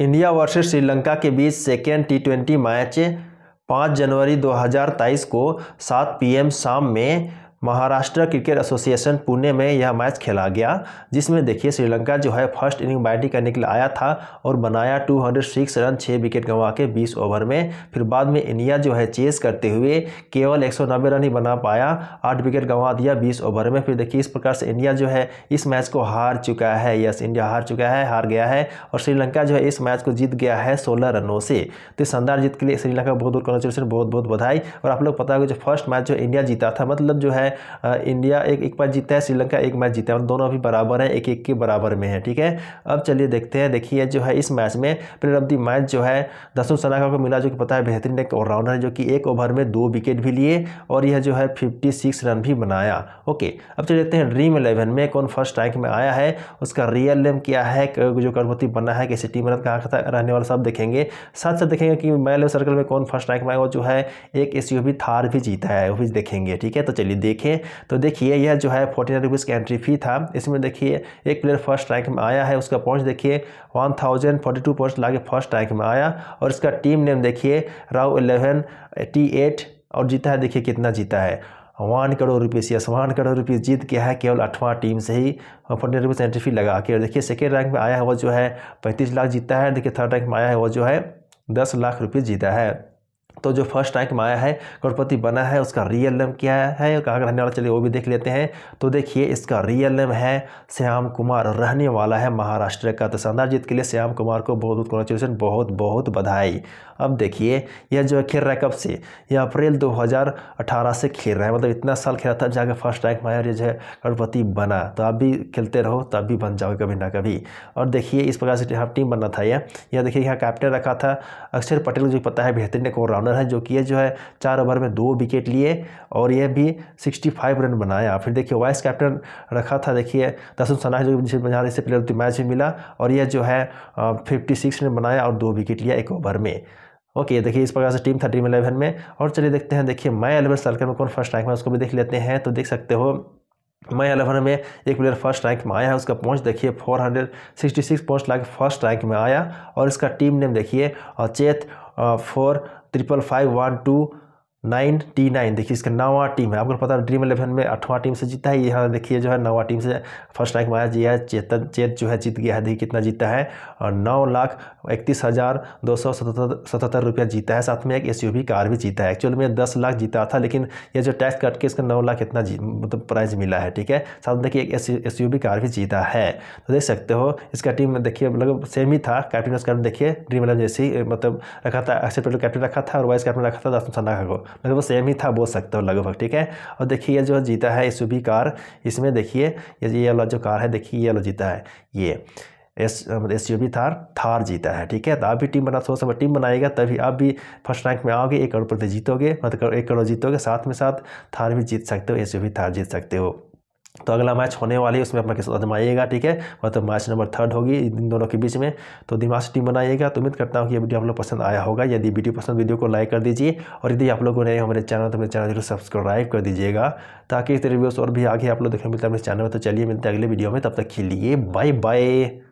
India versus Sri Lanka के बीच second T twenty match पाँच जनवरी 2023 को 7 पीएम शाम में महाराष्ट्र क्रिकेट एसोसिएशन पुणे में यह मैच खेला गया जिसमें देखिए श्रीलंका जो है फर्स्ट इनिंग बैटिंग करने के लिए आया था और बनाया 206 रन छः विकेट गंवा के 20 ओवर में फिर बाद में इंडिया जो है चेस करते हुए केवल 190 रन ही बना पाया आठ विकेट गंवा दिया 20 ओवर में फिर देखिए इस प्रकार से इंडिया जो है इस मैच को हार चुका है यस इंडिया हार चुका है हार गया है और श्रीलंका जो है इस मैच को जीत गया है सोलह रनों से तो शानदार जीत के लिए श्रीलंका बहुत बहुत कॉन्ग्रेचुलेसन बहुत बहुत बधाई और आप लोग पता होगा जो फर्स्ट मैच जो इंडिया जीता था मतलब जो है इंडिया एक एक मैच जीता है श्रीलंका एक मैच जीता है और दोनों अभी बराबर हैं एक एक के बराबर में है ठीक है अब चलिए देखते हैं देखिए जो है इस मैच में प्लेयर ऑफ द मैच जो है दसुन सनाखा को मिला जो कि पता है बेहतरीन एक ऑलराउंडर जो कि एक ओवर में दो विकेट भी लिए और यह जो है फिफ्टी रन भी बनाया ओके अब चलिए देखते हैं ड्रीम इलेवन में कौन फर्स्ट रैंक में आया है उसका रियल नेम क्या है जो गर्भवती बना है कैसे टीम रन कहाँ का रहने वाला सब देखेंगे साथ साथ देखेंगे कि मैल सर्कल में कौन फर्स्ट रैंक में आया जो है एक एस थार भी जीता है वो भी देखेंगे ठीक है तो चलिए देखें देखें तो देखिए यह जो है फोर्टी नाइन रुपीज़ का एंट्री फी था इसमें देखिए एक प्लेयर फर्स्ट रैंक में आया है उसका पॉइंट देखिए one thousand forty two point लाके फर्स्ट रैंक में आया और इसका टीम नेम देखिए राव एलेवन टी एट और जीता है देखिए कितना जीता है one crore rupees yes one crore rupees जीत गया है केवल अठवां टीम से ही फोर्टी रुपीज़ एंट्री फी लगा के और देखिए सेकेंड रैंक में आया है वो जो है पैंतीस लाख जीता है देखिए थर्ड रैंक में आया है वो जो है दस लाख रुपीस जीता है तो जो फर्स्ट रैंक में आया है करोड़पति बना है उसका रियल नेम क्या है कहाँ का रहने वाला चलिए वो भी देख लेते हैं तो देखिए इसका रियल नेम है श्याम कुमार रहने वाला है महाराष्ट्र का तो शानदार जीत के लिए श्याम कुमार को बहुत बहुत कॉन्ग्रेचुलेसन बहुत बहुत बधाई अब देखिए यह जो है खेल रहा है कब से यह अप्रैल दो से खेल रहा है मतलब इतना साल खेला था जाकर फर्स्ट रैंक में आया जो है करोड़पति बना तो आप भी खेलते रहो तो भी बन जाओ कभी ना कभी और देखिए इस प्रकार से टीम बनना था यह देखिए यहाँ कैप्टन रखा था अक्षर पटेल को जो पता है बेहतरीन एक और वार्नर है जो कि जो है चार ओवर में दो विकेट लिए और यह भी 65 रन बनाया फिर देखिए वाइस कैप्टन रखा था देखिए दसुन सना जो जहाँ से प्लेयर तो मैच में मिला और यह जो है फिफ्टी सिक्स रन बनाया और दो विकेट लिया एक ओवर में ओके देखिए इस प्रकार से टीम था ड्रीम इलेवन में और चलिए देखते हैं देखिए मैं एलेवन सर्कल में कौन फर्स्ट रैंक में उसको भी देख लेते हैं तो देख सकते हो मैं अलेवन में एक प्लेयर फर्स्ट रैंक में आया है उसका पॉइंट देखिए 466 हंड्रेड सिक्सटी पॉइंट्स लाके फर्स्ट रैंक में आया और इसका टीम नेम देखिए चेत four triple five one two nine T nine देखिए इसका नवा टीम है आपको पता है ड्रीम इलेवन में अठवां टीम से जीता है यहाँ देखिए जो है नवा टीम से फर्स्ट रैंक माया जी है चेतन चेत जो है जीत गया है देखिए कितना जीता है और नौ लाख इकतीस हज़ार दो सौ सतहत्तर रुपया जीता है साथ में एक एस कार भी जीता है एक्चुअल में दस लाख जीता था लेकिन ये जो टैक्स कट के इसका नौ लाख इतना मतलब प्राइज मिला है ठीक है साथ में देखिए एक एस कार भी जीता है तो देख सकते हो इसका टीम देखिए मतलब सेम ही था कैप्टन उसका देखिए ड्रीम इलेवन जैसे मतलब रखा था अक्षय कैप्टन रखा था और वाइस कैप्टन रखा था दस सन्ना को लगभग सेम ही था बोल सकते हो लगभग ठीक है और देखिए ये जो जीता है एस कार इसमें देखिए ये वाला जो कार है देखिए ये वाला जीता है ये S S U B Thar Thar जीता है ठीक है तो आप भी टीम बना थोड़ा सा टीम बनाएगा तभी आप भी फर्स्ट रैंक में आओगे एक करोड़ प्रति जीतोगे मतलब एक करोड़ जीतोगे साथ में साथ थार भी जीत सकते हो एस यू बी थार जीत सकते हो तो अगला मैच होने वाली है उसमें अपना किस आजमाइएगा ठीक है और तो मैच नंबर थर्ड होगी इन दोनों के बीच में तो दिमाग टीम बनाइएगा तो उम्मीद करता हूँ कि ये वीडियो आप लोग पसंद आया होगा यदि वीडियो पसंद वीडियो को लाइक कर दीजिए और यदि आप लोगों ने हमारे चैनल तो मेरे चैनल जरूर सब्सक्राइब कर दीजिएगा ताकि इस रिव्यूज़ और भी आगे आप लोग देखने मिलता है मेरे चैनल में तो चलिए मिलते हैं अगले वीडियो में तब तक के लिए बाय बाय